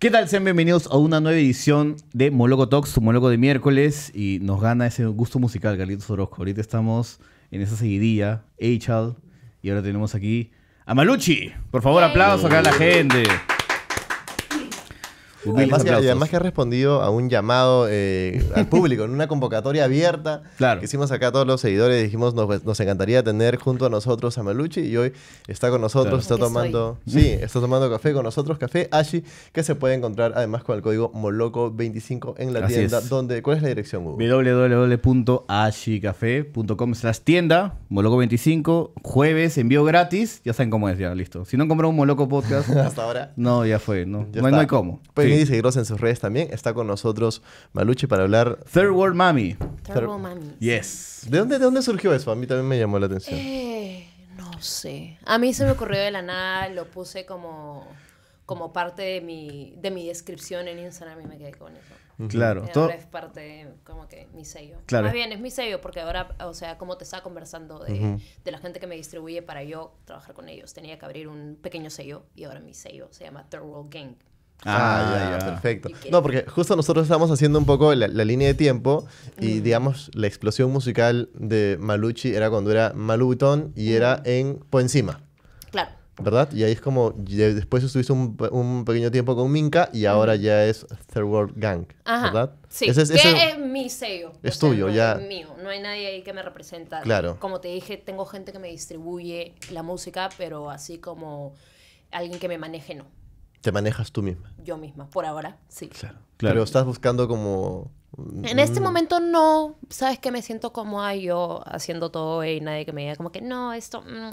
¿Qué tal? Sean bienvenidos a una nueva edición de Moloco Talks, su Moloco de miércoles. Y nos gana ese gusto musical, Carlitos Orozco. Ahorita estamos en esa seguidilla, HL. Y ahora tenemos aquí a Maluchi. Por favor, aplauso acá a la gente y además que ha respondido a un llamado eh, al público, en una convocatoria abierta que hicimos acá a todos los seguidores. Dijimos, nos, encantaría tener junto a nosotros a Maluchi y hoy está con nosotros, está tomando, sí, está tomando café con nosotros, café Ashi, que se puede encontrar además con el código Moloco25 en la tienda. Donde, ¿Cuál es la dirección, www.ashicafé.com slash tienda, Moloco25, jueves, envío gratis, ya saben cómo es, ya, listo. Si no han un Moloco Podcast... Hasta ahora. No, ya fue, no, no, hay, no hay cómo y seguirlos en sus redes también. Está con nosotros Maluche para hablar. Third World Mami. Third World Mami. Yes. ¿De dónde, ¿De dónde surgió eso? A mí también me llamó la atención. Eh, no sé. A mí se me ocurrió de la nada, lo puse como, como parte de mi, de mi descripción en Instagram y me quedé con eso. Claro. es parte de, como que mi sello. Claro. Más bien es mi sello porque ahora, o sea, como te estaba conversando de, de, la gente que me distribuye para yo trabajar con ellos, tenía que abrir un pequeño sello y ahora mi sello se llama Third World Gang. Ah, ah, ya, ya, perfecto. No, porque justo nosotros estamos haciendo un poco la, línea de tiempo y, mm. digamos, la explosión musical de Malucci era cuando era Malubutón y era mm. en Po Encima. Claro. ¿Verdad? Y ahí es como, después estuviste un, pequeño tiempo con Minka y mm. ahora ya es Third World Gang. Ajá. ¿Verdad? Sí, ese es, mi sello. Es tuyo, ya. Es mío, no hay nadie ahí que me representa. Claro. Como te dije, tengo gente que me distribuye la música, pero así como alguien que me maneje, no te manejas tú misma. Yo misma, por ahora, sí. Claro. claro. Pero estás buscando como... En este momento no, sabes que me siento como hay yo haciendo todo y nadie que me diga como que no, esto, mm".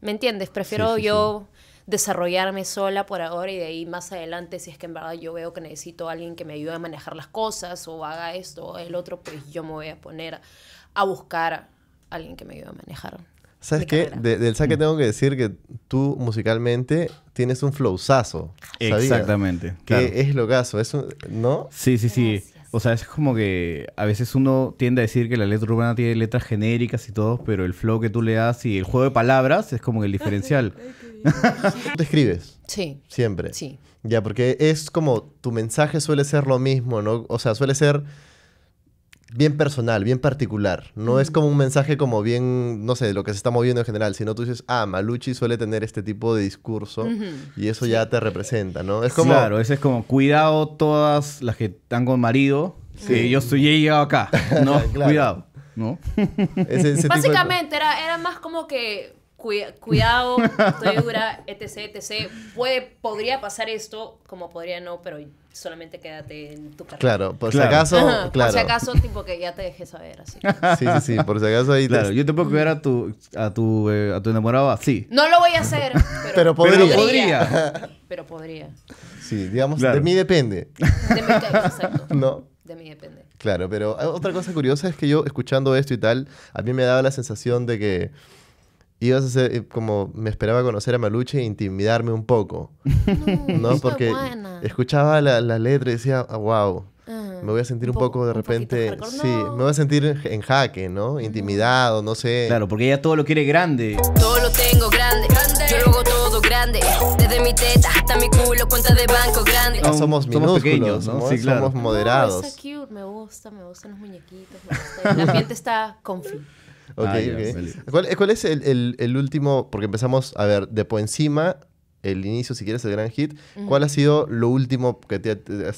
¿me entiendes? Prefiero yo desarrollarme sola por ahora y de ahí más adelante si es que en verdad yo veo que necesito a alguien que me ayude a manejar las cosas o haga esto o el otro, pues yo me voy a poner a buscar a alguien que me ayude a manejar ¿Sabes qué? del saque mm. tengo que decir que tú musicalmente tienes un flowzazo. Exactamente. Que es lo caso, eso, ¿no? Sí, sí, sí. O sea, es como que a veces uno tiende a decir que la letra urbana tiene letras genéricas y todo, pero el flow que tú le das y el juego de palabras es como el diferencial. ¿Te escribes? Sí. Siempre. Sí. Ya, porque es como tu mensaje suele ser lo mismo, ¿no? O sea, suele ser bien personal, bien particular. No es como un mensaje como bien, no sé, de lo que se está moviendo en general, sino tú dices, ah, Maluchi suele tener este tipo de discurso y eso ya te representa, ¿no? Es como... Claro, es como, cuidado todas las que están con marido, que yo estoy llegado acá, ¿no? Cuidado, ¿no? Básicamente era, era más como que cuidado, estoy dura, etc, etc. Puede, podría pasar esto, como podría no, pero solamente quédate en tu casa Claro, por si acaso, claro. Por si acaso, tipo que ya te dejé saber, así. Sí, sí, sí, por si acaso ahí. Claro, yo te puedo cuidar a tu, a tu, eh, a tu enamorado sí No lo voy a hacer, pero, pero podría. Pero podría. Sí, digamos, de mí depende. De mí, exacto. No. De mí depende. Claro, pero eh, otra cosa curiosa es que yo escuchando esto y tal, a mí me daba la sensación de que ibas a ser eh, como me esperaba conocer a Maluche e intimidarme un poco. No, porque escuchaba la, letra y decía, wow, ah, ah, me voy a sentir un, poco, de repente, sí, me voy a sentir en jaque, ¿no? Intimidado, no sé. Claro, porque ella todo lo quiere grande. Todo lo tengo grande, grande. yo hago todo grande, desde mi teta hasta mi culo, cuenta de banco grande. No, ah, somos minúsculos, pequeños, ¿no? Sí, somos moderados. Me gusta, me gustan los muñequitos, La gente está comfy. Ok, ah, ¿Cuál, es el, último? Porque empezamos, a ver, de por encima, el inicio, si quieres, el gran hit. ¿Cuál ha sido lo último que te,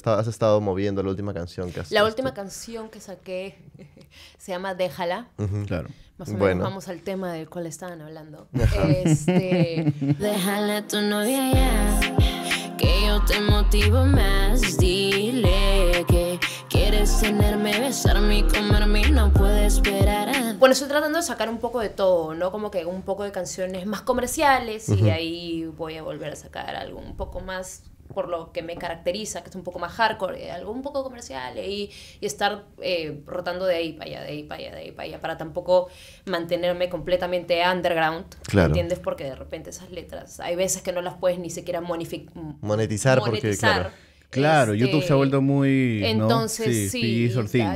has estado moviendo, la última canción que has La última canción que saqué se llama Déjala. Claro. Más o menos bueno. vamos al tema del cual estaban hablando. Este, Déjala a tu novia ya, que yo te motivo más. Dile que quieres tenerme, besarme y comer bueno, estoy tratando de sacar un poco de todo, ¿no? Como que un poco de canciones más comerciales y ahí voy a volver a sacar algo un poco más por lo que me caracteriza, que es un poco más hardcore, eh, algo un poco comercial, eh, y, estar eh, rotando de ahí para allá, de ahí para allá, de ahí para allá, para tampoco mantenerme completamente underground, claro. ¿entiendes? Porque de repente esas letras, hay veces que no las puedes ni siquiera monetizar, monetizar porque, claro Claro, YouTube se ha este, vuelto muy. Entonces, sí,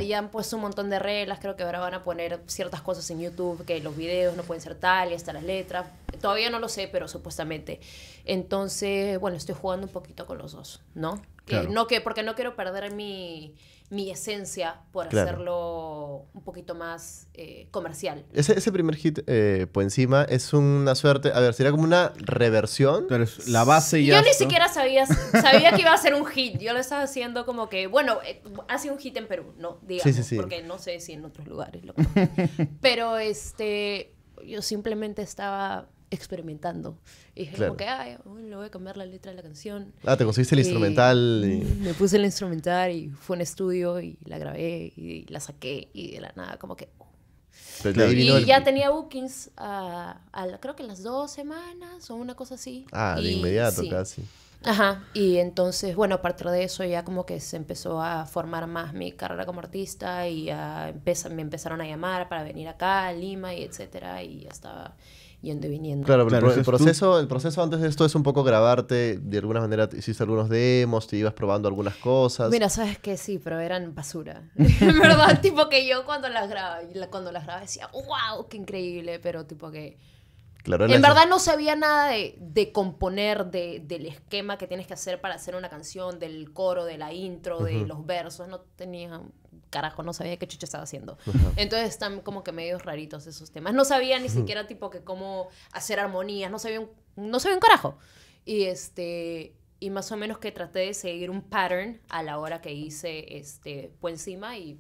ya han puesto un montón de reglas. Creo que ahora van a poner ciertas cosas en YouTube, que los videos no pueden ser tal y hasta las letras. Todavía no lo sé, pero supuestamente. Entonces, bueno, estoy jugando un poquito con los dos, ¿no? Claro. no que, porque no quiero perder mi mi esencia por hacerlo un poquito más eh, comercial. Ese, ese, primer hit eh, por encima es una suerte, a ver, sería como una reversión. Pero la base y Yo ni siquiera sabía, sabía que iba a ser un hit, yo lo estaba haciendo como que, bueno, eh, ha hace un hit en Perú, ¿no? Digamos, porque no sé si en otros lugares. Pero este, yo simplemente estaba experimentando. Y dije como que, ay, le voy a cambiar la letra de la canción. Ah, te conseguiste el instrumental. Me puse el instrumental y fue en estudio y la grabé y la saqué y de la nada como que... Uh. y ya tenía bookings a, creo que las dos semanas o una cosa así. Ah, de inmediato casi. Ajá, y entonces, bueno, a partir de eso ya como que se empezó a formar más mi carrera como artista y a, me empezaron a llamar para venir acá a Lima y etcétera, y ya estaba yendo y viniendo. Claro, pero el, proceso, el proceso antes de esto es un poco grabarte, de alguna manera hiciste algunos demos, te ibas probando algunas cosas. Mira, sabes que sí, pero eran basura. en verdad, tipo que yo cuando las grababa, cuando las grababa decía, wow, qué increíble, pero tipo que en verdad no sabía nada de, de componer, de, del esquema que tienes que hacer para hacer una canción, del coro, de la intro, de los versos. No tenía, carajo, no sabía qué chucha estaba haciendo. Entonces están como que medios raritos esos temas. No sabía ni siquiera tipo que cómo hacer armonías, no sabía un, no sabía un carajo. Y este y más o menos que traté de seguir un pattern a la hora que hice este por encima y,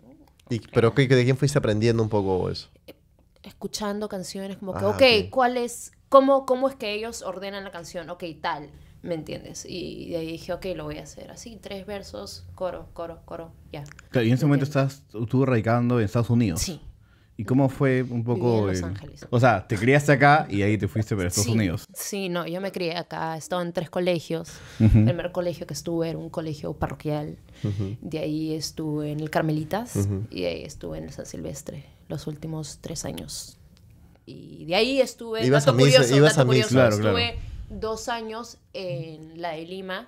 ¿Y pero ¿de quién fuiste aprendiendo un poco eso? escuchando canciones, como que, ah, okay, ok, ¿cuál es, cómo, cómo es que ellos ordenan la canción? Ok, tal, ¿me entiendes? Y de ahí dije, ok, lo voy a hacer así, tres versos, coro, coro, coro, ya. y en ese momento estás, radicando en Estados Unidos. Sí. ¿Y cómo fue un poco... en Los Ángeles. o sea, te criaste acá y ahí te fuiste para Estados Unidos. Sí, no, yo me crié acá, estaba en tres colegios. El primer colegio que estuve era un colegio parroquial. De ahí estuve en el Carmelitas y de ahí estuve en el San Silvestre los últimos tres años. Y de ahí estuve, ibas a claro, estuve dos años en la de Lima,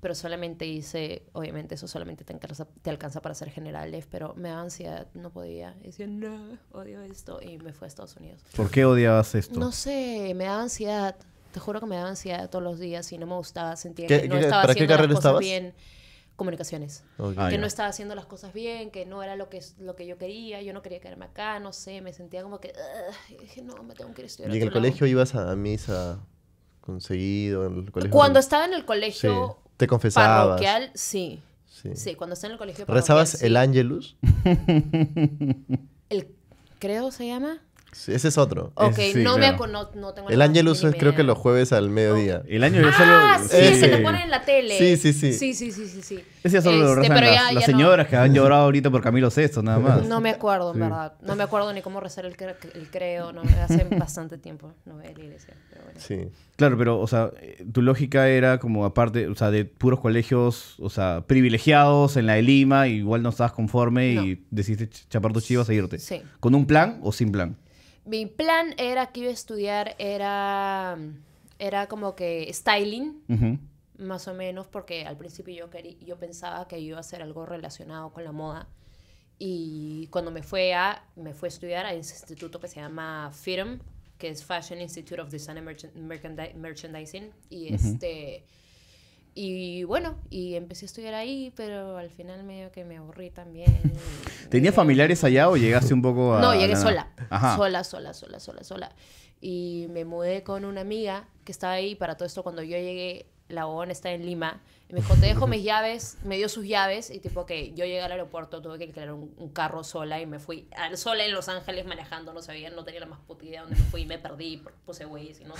pero solamente hice, obviamente eso solamente te alcanza, te alcanza para ser generales, pero me daba ansiedad, no podía. decía, no, odio esto, y me fui a Estados Unidos. ¿Por qué odiabas esto? No sé, me daba ansiedad. Te juro que me daba ansiedad todos los días y no me gustaba, sentir que no estaba ¿para qué carrera estabas? bien comunicaciones. que ah, no estaba haciendo las cosas bien, que no era lo que, lo que yo quería, yo no quería quedarme acá, no sé, me sentía como que, dije, no, me tengo que ir a ¿Y en el colegio ibas a, misa conseguido? En el colegio cuando estaba en el colegio sí. ¿Te confesabas? parroquial, sí. sí. sí. cuando estaba en el colegio ¿Rezabas el ángelus? el, creo se llama ese es otro. Ok, no, me El Angelus es creo que los jueves al mediodía. El año yo solo. Ah, sí, se te ponen en la tele. Sí, sí, sí. Sí, sí, sí, sí, Ese ya solo lo este, las, señoras que han llorado ahorita por Camilo Cesto nada más. No me acuerdo, en verdad. No me acuerdo ni cómo rezar el, creo No, hace bastante tiempo no voy la iglesia. Pero Sí. Claro, pero, o sea, tu lógica era como aparte, o sea, de puros colegios, o sea, privilegiados en la de Lima, igual no estabas conforme y decidiste chapar tus chivas e irte. Sí. ¿Con un plan o sin plan? mi plan era que iba a estudiar, era, era como que styling, más o menos, porque al principio yo, yo pensaba que iba a hacer algo relacionado con la moda. Y cuando me fue a, me fue a estudiar a ese instituto que se llama FIRM, que es Fashion Institute of Design and Merchandising, y este y bueno, y empecé a estudiar ahí, pero al final medio que me aburrí también. ¿Tenías familiares allá o llegaste un poco a...? No, llegué sola. Sola, sola, sola, sola, sola. Y me mudé con una amiga que estaba ahí para todo esto. Cuando yo llegué, la OON está en Lima me dijo, te dejo mis llaves, me dio sus llaves y tipo, que yo llegué al aeropuerto, tuve que crear un, carro sola y me fui al sola en Los Ángeles manejando, no sabía, no tenía la más puta idea dónde me fui, me perdí, puse güey, y, no,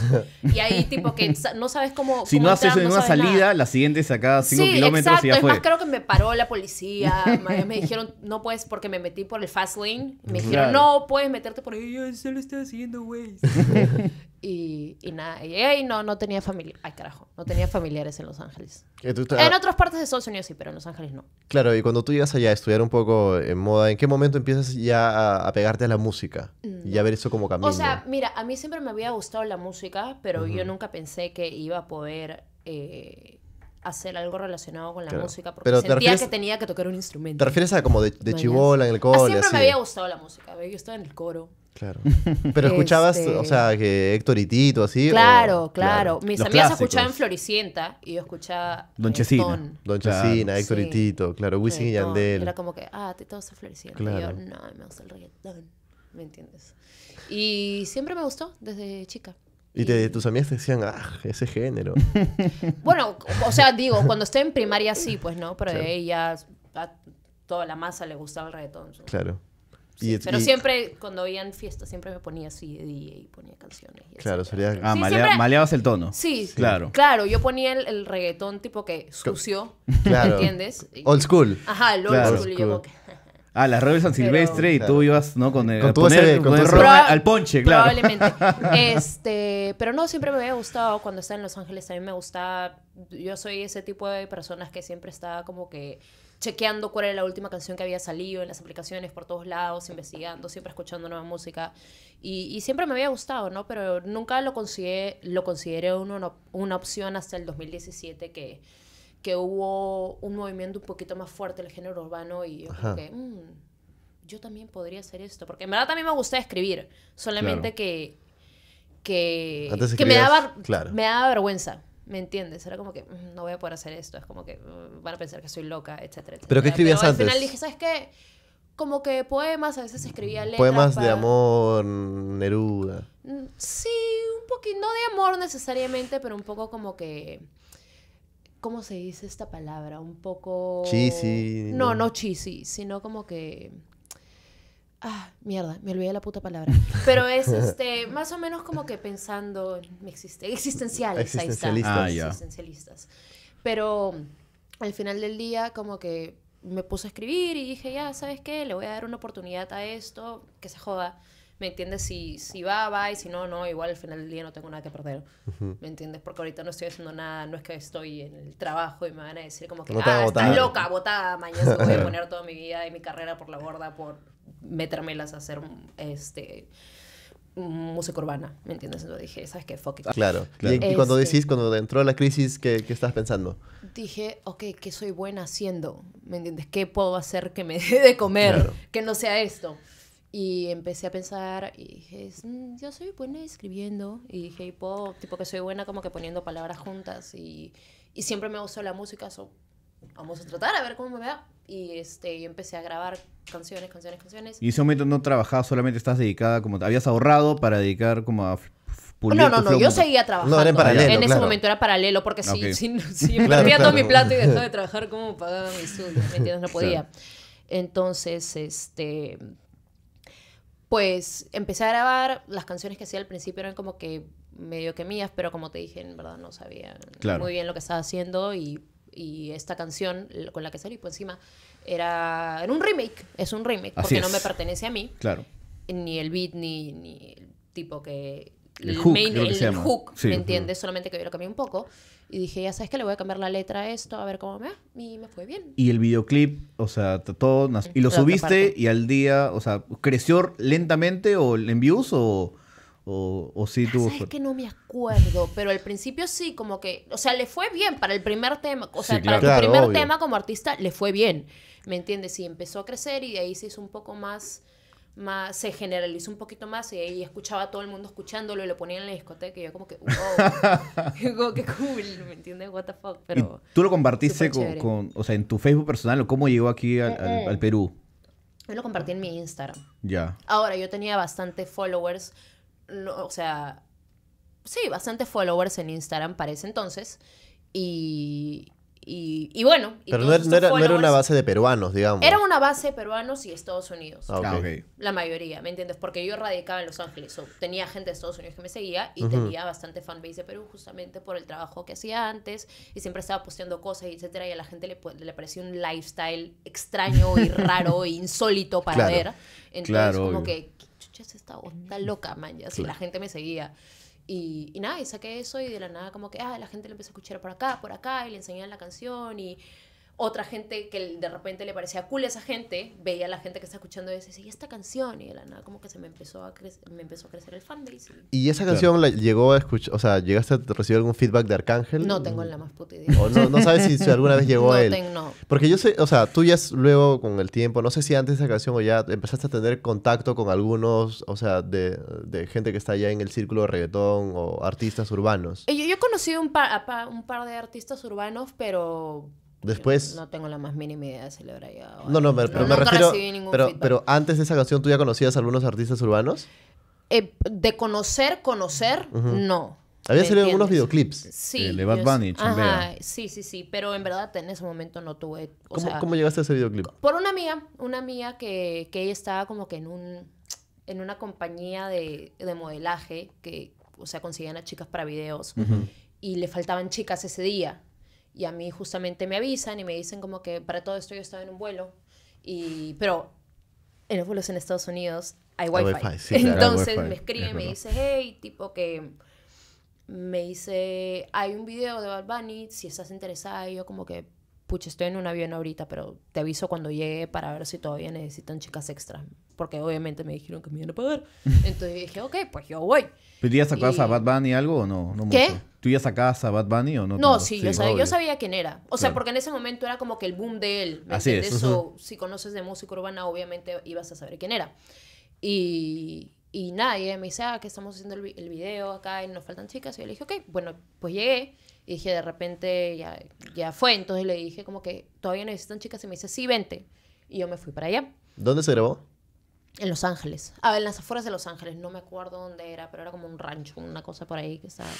y ahí tipo que no sabes cómo... Si no haces una salida, la siguiente es acá 5 kilómetros exacto, y ya fue. Es más, creo que me paró la policía, me, dijeron, no puedes, porque me metí por el fast lane, me dijeron, no puedes meterte por ahí, yo solo estaba siguiendo güey. y, y nada, y, ahí no, no tenía familia, ay carajo, no tenía familiares en Los Ángeles. En ah, otras partes de Estados Unidos sí, pero en Los Ángeles no. Claro, y cuando tú llegas allá a estudiar un poco en moda, ¿en qué momento empiezas ya a, pegarte a la música mm. y a ver eso como camino? O sea, mira, a mí siempre me había gustado la música, pero yo nunca pensé que iba a poder... Eh, hacer algo relacionado con la música porque sentía que tenía que tocar un instrumento. ¿Te refieres a como de, de chivola en el coro, ah, siempre me había gustado la música. Yo estaba en el coro. Claro. Pero escuchabas, o este, sea, que Héctor y Tito, así. Claro, claro. Mis amigas escuchaban Floricienta y yo escuchaba. Eh, Don Chesina. Don Chesina, Héctor y Tito, claro. Wisin y Yandel. Era como que, ah, te gusta Floricienta. Y yo, no, me gusta el reggaetón. ¿Me entiendes? Y siempre me gustó desde chica. Y tus amigas te decían, ah, ese género. bueno, o sea, digo, cuando esté en primaria sí, pues, ¿no? Pero de ella, a toda la masa le gustaba el reggaetón. Claro pero siempre, cuando habían fiestas, siempre me ponía así de DJ y ponía canciones. claro, sería... Ah, maleabas el tono. Sí, claro. Claro, yo ponía el, reggaetón tipo que sucio, ¿entiendes? Old school. Ajá, el old school. Ah, las redes San Silvestre y tú ibas, ¿no? Con, el, con al ponche, claro. Probablemente. este, pero no, siempre me había gustado cuando estaba en Los Ángeles, también me gustaba, yo soy ese tipo de personas que siempre estaba como que chequeando cuál era la última canción que había salido en las aplicaciones por todos lados, investigando, siempre escuchando nueva música. Y, siempre me había gustado, ¿no? Pero nunca lo consideré, lo consideré una, una opción hasta el 2017 que, que hubo un movimiento un poquito más fuerte el género urbano y yo mm, yo también podría hacer esto, porque en verdad también me gusta escribir, solamente que que, que me, daba, me daba vergüenza. ¿Me entiendes? Era como que mm, no voy a poder hacer esto, es como que mm, van a pensar que soy loca, etcétera, ¿Pero qué escribías antes? Al final dije, ¿sabes qué? Como que poemas, a veces escribía letras. Poemas de amor, Neruda. Mm, sí, un poquito, no de amor necesariamente, pero un poco como que. ¿Cómo se dice esta palabra? Un poco. Cheesy. No, no, no cheesy, sino como que Ah, mierda, me olvidé la puta palabra. Pero es este, más o menos como que pensando en existenciales, existencialistas. Ahí está. Ah, existencialistas. Pero al final del día, como que me puse a escribir y dije, ya, ¿sabes qué? Le voy a dar una oportunidad a esto, que se joda. ¿Me entiendes? Si, si va, va, y si no, no, igual al final del día no tengo nada que perder. ¿Me entiendes? Porque ahorita no estoy haciendo nada, no es que estoy en el trabajo y me van a decir como que, ah, estás loca, botada, mañana voy a poner toda mi vida y mi carrera por la borda por metérmelas a hacer este música urbana, ¿me entiendes? Entonces dije, ¿sabes qué? Claro, claro. Y, cuando este decís, cuando entró la crisis, ¿qué, ¿qué estás pensando? Dije, ok, ¿qué soy buena haciendo? ¿Me entiendes? ¿Qué puedo hacer que me dé de comer? Que no sea esto. Y empecé a pensar y dije, mm, yo soy buena escribiendo. Y dije, puedo, tipo que soy buena como que poniendo palabras juntas. Y, y siempre me gustó la música, so, vamos a tratar a ver cómo me va. Y este, yo empecé a grabar canciones, canciones, canciones. Y ese momento no trabajabas, solamente estás dedicada, como te habías ahorrado para dedicar como a pulir No, no, no, yo seguía trabajando. en ese momento era paralelo, porque si, si, perdía todo mi plato y dejaba de trabajar, como pagaba mi estudio? ¿Me entiendes? No podía. Entonces, este. Pues empecé a grabar. Las canciones que hacía al principio eran como que medio que mías, pero como te dije, en verdad no sabía muy bien lo que estaba haciendo y y esta canción con la que salí, pues encima, era, era un remake, es un remake, porque no me pertenece a mí. Claro. Ni el beat, ni, ni el tipo que... El, hook, main, el, hook ¿me entiendes? Solamente que yo lo cambié un poco. Y dije, ya sabes que le voy a cambiar la letra a esto, a ver cómo me va. Y me fue bien. Y el videoclip, o sea, todo... Mm, y lo subiste y al día, o sea, ¿creció lentamente o en views o...? O, o sí ah, tuvo... Es que no me acuerdo, pero al principio sí, como que, o sea, le fue bien para el primer tema, o sea, para el primer tema como artista le fue bien, ¿me entiendes? Sí, empezó a crecer y de ahí se hizo un poco más, más, se generalizó un poquito más y ahí escuchaba a todo el mundo escuchándolo y lo ponían en la discoteca y yo como que, wow, como que cool, ¿me entiendes? What the fuck, pero... tú lo compartiste con, con, o sea, en tu Facebook personal o cómo llegó aquí al, mm, mm. al, Perú? Yo lo compartí en mi Instagram. Ya. Ahora, yo tenía bastante followers no, o sea, sí, bastante followers en Instagram para ese entonces. Y, y, bueno. Pero no, era, una base de peruanos, digamos. Era una base de peruanos y Estados Unidos. Ah, ah, la mayoría, ¿me entiendes? Porque yo radicaba en Los Ángeles. tenía gente de Estados Unidos que me seguía y tenía bastante fanbase de Perú justamente por el trabajo que hacía antes. Y siempre estaba posteando cosas, etcétera. Y a la gente le, parecía un lifestyle extraño y raro e insólito para ver. Entonces, como que esta onda loca, man? Ya, la gente me seguía. Y, y, nada, y saqué eso y de la nada como que, ah, la gente le empezó a escuchar por acá, por acá, y le enseñan la canción y otra gente que de repente le parecía cool a esa gente, veía a la gente que está escuchando y decía, ¿y esta canción? Y de la nada como que se me empezó a, crecer, me empezó a crecer el fanbase. ¿Y esa canción la llegó a escuchar, o sea, llegaste a recibir algún feedback de Arcángel? No tengo la más puta idea. O no, no sabes si, alguna vez llegó a él. no. Porque yo sé, o sea, tú ya luego con el tiempo, no sé si antes de esa canción o ya empezaste a tener contacto con algunos, o sea, de, gente que está ya en el círculo de reggaetón o artistas urbanos. Eh, yo, yo he conocido un un par de artistas urbanos, pero Después. No tengo la más mínima idea de habrá llegado. No, no, pero, me refiero. Pero, antes de esa canción, ¿tú ya conocías a algunos artistas urbanos? Eh, de conocer, conocer, no. Había salido algunos videoclips. Sí. Eh, de Bad Bunny, sí, sí, sí. Pero en verdad en ese momento no tuve. ¿Cómo, ¿Cómo, llegaste a ese videoclip? Por una amiga, una amiga que, que ella estaba como que en un en una compañía de, modelaje que, o sea, conseguían a chicas para videos. Y le faltaban chicas ese día. Y a mí justamente me avisan y me dicen como que para todo esto yo estaba en un vuelo. Y, pero en los vuelos en Estados Unidos hay wifi. Entonces me escribe y me dice, hey, tipo que me dice, hay un video de Bad Bunny, si estás interesada. Y yo como que, pucha, estoy en un avión ahorita, pero te aviso cuando llegue para ver si todavía necesitan chicas extra. Porque obviamente me dijeron que me iban a pagar. Entonces dije, ok, pues yo voy. ¿Tú ya sacabas y... a Bad Bunny algo o no? ¿Qué? Mucho. ¿Tú ya sacabas a Bad Bunny o no? No, sí, yo, sabía, quién era. O sea, porque en ese momento era como que el boom de él. Así es. si conoces de música urbana, obviamente ibas a saber quién era. Y, y nada, me dice, ah, que estamos haciendo el, el video acá y nos faltan chicas. Y yo le dije, ok, bueno, pues llegué. Y dije, de repente, ya, ya fue. Entonces le dije como que, ¿todavía necesitan chicas? Y me dice, sí, vente. Y yo me fui para allá. ¿Dónde se grabó? En Los Ángeles. Ah, en las afueras de Los Ángeles. No me acuerdo dónde era, pero era como un rancho, una cosa por ahí que estaba...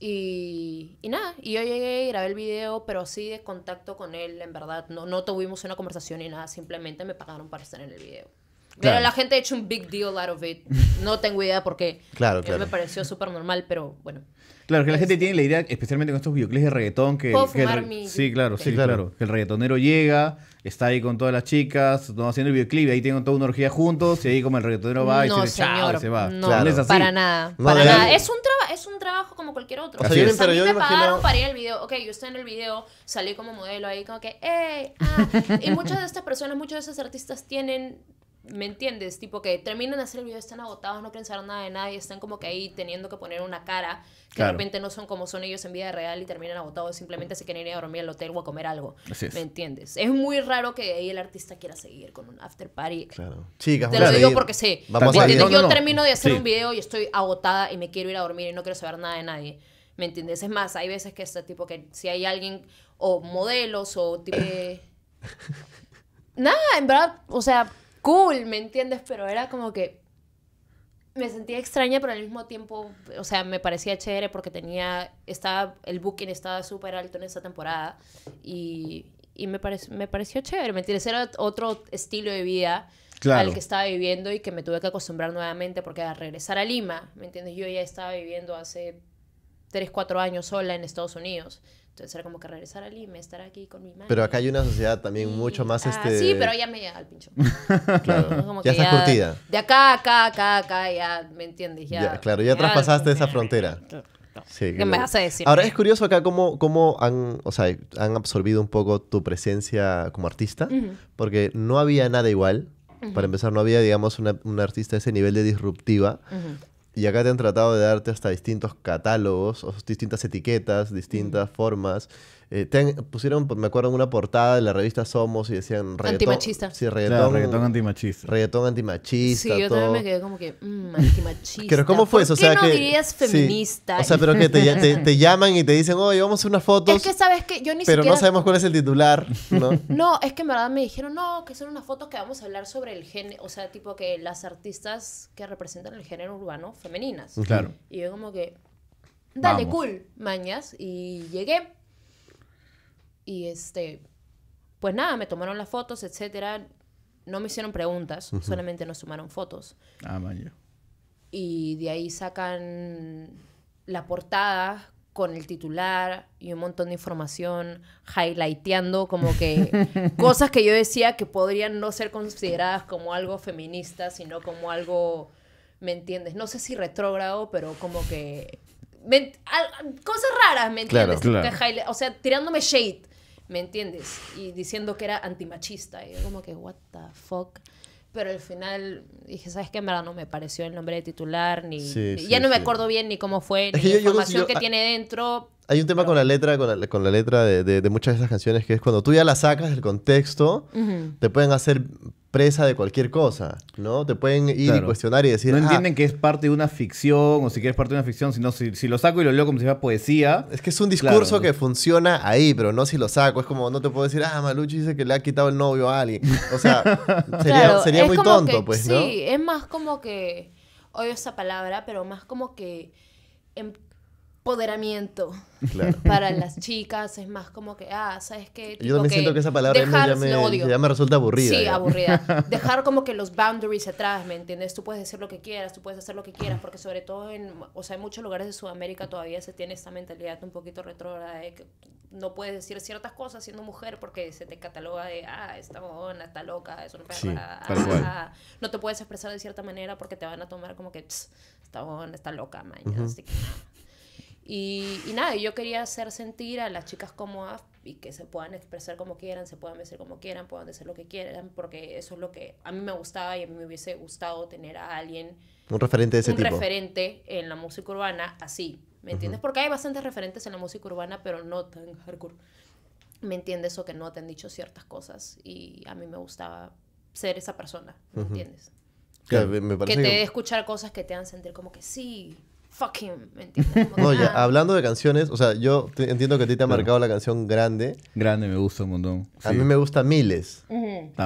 Y, y, nada, y yo llegué y grabé el video, pero sí de contacto con él, en verdad. No, no tuvimos una conversación ni nada, simplemente me pagaron para estar en el video. Pero la gente ha hecho un big deal out of it. No tengo idea por qué. Claro, claro. Me pareció súper normal, pero bueno. Claro, que la pues gente tiene la idea, especialmente con estos videoclips de reggaetón, que, sí, claro, sí, claro, que el reggaetonero llega, está ahí con todas las chicas, no, haciendo el videoclip, y ahí tienen toda una orgía juntos y ahí como el reggaetonero va y se "Chao", y se va. no, para nada, para nada. Es un, es un trabajo como cualquier otro. O sea, yo- a mí me pagaron para ir al video. Ok, yo estoy en el video, salí como modelo ahí como que, ¡ey! ah", Y muchas de estas personas, muchos de esos artistas tienen ¿Me entiendes? Tipo que terminan de hacer el video, están agotados, no pensaron nada de nadie, están como que ahí teniendo que poner una cara que de repente no son como son ellos en vida real y terminan agotados, simplemente se quieren ir a dormir al hotel o a comer algo. ¿Me entiendes? Es muy raro que ahí el artista quiera seguir con un after party. Claro. Chicas, Te lo digo porque sé. Vamos a Yo termino de hacer un video y estoy agotada y me quiero ir a dormir y no quiero saber nada de nadie. ¿Me entiendes? Es más, hay veces que este tipo que si hay alguien o modelos o nada, en verdad, o sea, cool, ¿me entiendes? Pero era como que me sentía extraña, pero al mismo tiempo, o sea, me parecía chévere porque tenía, estaba, el booking estaba súper alto en esa temporada y, me, me pareció chévere, ¿me entiendes? Era otro estilo de vida al que estaba viviendo y que me tuve que acostumbrar nuevamente porque era regresar a Lima, ¿me entiendes? Yo ya estaba viviendo hace 3, 4 años sola en Estados Unidos. Entonces era como que regresar al IME, estar aquí con mi madre. Pero acá hay una sociedad también mucho más... Ah, este... Sí, pero ya me llega al pincho. claro, ya estás curtida. De acá, acá, acá, acá, ya, ¿me entiendes? Ya, claro, ya, traspasaste esa frontera. Sí, ¿Qué me vas a decir? Ahora es curioso acá cómo, cómo han, o sea, han absorbido un poco tu presencia como artista, porque no había nada igual. Para empezar, no había, digamos, una, una, artista de ese nivel de disruptiva. Y acá te han tratado de darte hasta distintos catálogos, o distintas etiquetas, distintas formas. Eh, pusieron, pues, me acuerdo, en una portada de la revista Somos y decían reggaetón. Antimachista. Sí, reggaetón. reggaetón antimachista. Sí, yo también me quedé como que, mmm, antimachista. Pero ¿cómo fue eso? o sea, no dirías feminista. O sea, pero que te, te, llaman y te dicen, oye, vamos a hacer unas fotos. pero no sabemos cuál es el titular, ¿no? no, es que en verdad me dijeron, no, que son unas fotos que vamos a hablar sobre el género. O sea, tipo que las artistas que representan el género urbano femeninas. Claro. Y yo como que, dale, cool, mañas. Y llegué y este, pues nada, me tomaron las fotos, etcétera. No me hicieron preguntas, solamente nos tomaron fotos. Ah, Y de ahí sacan la portada con el titular y un montón de información, highlighteando como que cosas que yo decía que podrían no ser consideradas como algo feminista, sino como algo, ¿me entiendes? No sé si retrógrado, pero como que... cosas raras, ¿me entiendes? Claro, o sea, tirándome shade. ¿me entiendes? Y diciendo que era antimachista. Y yo como que, what the fuck. Pero al final dije, ¿sabes qué? En verdad no me pareció el nombre de titular, ni... ya no me acuerdo bien ni cómo fue, ni la información que tiene dentro, hay un tema con la letra, con la, letra de, muchas de esas canciones que es cuando tú ya la sacas del contexto, te pueden hacer presa de cualquier cosa, ¿no? Te pueden ir y cuestionar y decir... No ah". entienden que es parte de una ficción o si quieres parte de una ficción, sino si, lo saco y lo leo como si fuera poesía. Es que es un discurso que funciona ahí, pero no si lo saco. Es como, no te puedo decir, ah, Maluchi dice que le ha quitado el novio a alguien. O sea, sería, muy tonto, pues, ¿no? Sí, es más como que... oye esa palabra, pero más como que... Em, empoderamiento para las chicas. Es más como que, ah, ¿sabes qué? Yo también siento que esa palabra ya, me, resulta aburrida. Sí, aburrida. Dejar como que los boundaries atrás, ¿me entiendes? Tú puedes decir lo que quieras, tú puedes hacer lo que quieras, porque sobre todo en, o sea, en muchos lugares de Sudamérica todavía se tiene esta mentalidad un poquito retrógrada de que no puedes decir ciertas cosas siendo mujer porque se te cataloga de, ah, esta bona está loca, Eso no pasa Sí, ah, ah, ah. no te puedes expresar de cierta manera porque te van a tomar como que, Está bona está loca, mañana. Así que, y, y, nada, yo quería hacer sentir a las chicas cómodas y que se puedan expresar como quieran, se puedan vestir como quieran, puedan decir lo que quieran, porque eso es lo que a mí me gustaba y a mí me hubiese gustado tener a alguien. Un referente de ese tipo. Un referente en la música urbana así, ¿me entiendes? Porque hay bastantes referentes en la música urbana, pero no tan hardcore. ¿Me entiendes? O que no te han dicho ciertas cosas y a mí me gustaba ser esa persona, ¿me entiendes? que te escuchar cosas que te hagan sentir como que sí, fucking, ¿me No, hablando de canciones, o sea, yo entiendo que a ti te ha marcado la canción Grande. Grande, me gusta un montón. A mí me gusta Miles,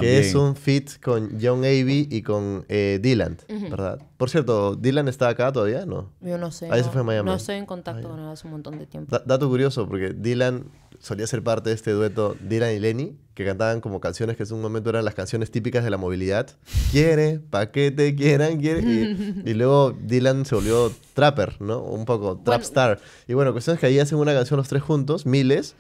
que es un fit con John Avey y con eh, Dylan, ¿verdad? Por cierto, ¿Dylan está acá todavía? No. Yo no sé. Ahí se fue a Miami. No estoy en contacto ah, con él hace un montón de tiempo. dato curioso, porque Dylan solía ser parte de este dueto Dylan y Lenny, que cantaban como canciones que en un momento eran las canciones típicas de la movilidad. Quiere, pa' que te quieran, quiere. Y, luego Dylan se volvió trapper, ¿no? Un poco, trap star. Y bueno, cuestión es que ahí hacen una canción los tres juntos, miles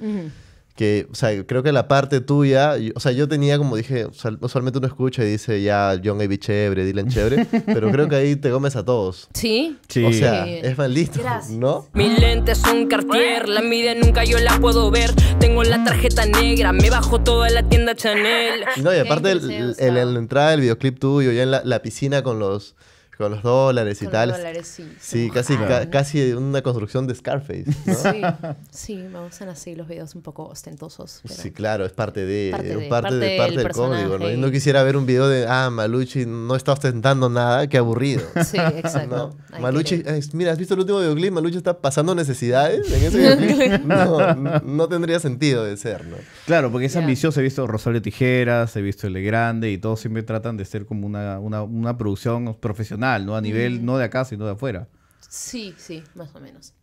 que, o sea, creo que la parte tuya, o sea, yo tenía como dije, usualmente uno escucha y dice ya John A.B. chévere, Dylan chévere, pero creo que ahí te comes a todos. ¿Sí? Sí. O sea, es maldito, ¿no? Mis lentes son Cartier, la mide nunca yo la puedo ver, tengo la tarjeta negra, me bajo toda la tienda Chanel. No, y aparte en la entrada del videoclip tuyo, ya en la, la piscina con los con los dólares y Con tal. Los dólares, sí. Sí, casi, casi una construcción de Scarface. ¿no? Sí, sí, me gustan así los videos un poco ostentosos. Sí, claro, es parte de parte, parte, del código. ¿no? no quisiera ver un video de, ah, Maluchi no está ostentando nada, qué aburrido. Sí, exacto. Maluchi, mira, ¿has visto el último videoclip? Maluchi está pasando necesidades en ese no, no tendría sentido de ser, ¿no? Claro, porque es ambición ambicioso. He visto Rosario Tijeras, he visto El Grande y todos siempre tratan de ser como una, una, una producción profesional ¿no? A nivel mm. no de acá, sino de afuera. Sí, sí, más o menos.